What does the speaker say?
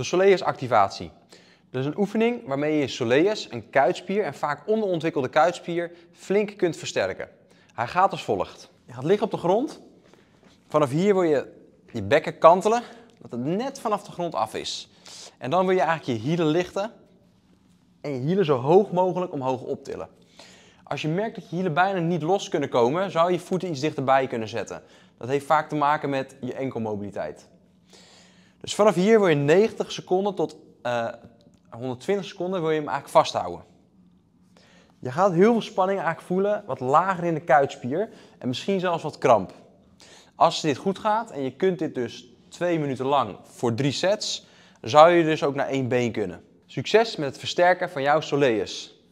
de soleus activatie. Dat is een oefening waarmee je je soleus, een kuitspier en vaak onderontwikkelde kuitspier, flink kunt versterken. Hij gaat als volgt. Je gaat liggen op de grond. Vanaf hier wil je je bekken kantelen, dat het net vanaf de grond af is. En dan wil je eigenlijk je hielen lichten en je hielen zo hoog mogelijk omhoog optillen. Als je merkt dat je hielen bijna niet los kunnen komen, zou je je voeten iets dichterbij kunnen zetten. Dat heeft vaak te maken met je enkelmobiliteit. Dus vanaf hier wil je 90 seconden tot 120 eh, seconden wil je hem eigenlijk vasthouden. Je gaat heel veel spanning eigenlijk voelen, wat lager in de kuitspier en misschien zelfs wat kramp. Als dit goed gaat en je kunt dit dus 2 minuten lang voor 3 sets, zou je dus ook naar één been kunnen. Succes met het versterken van jouw soleus.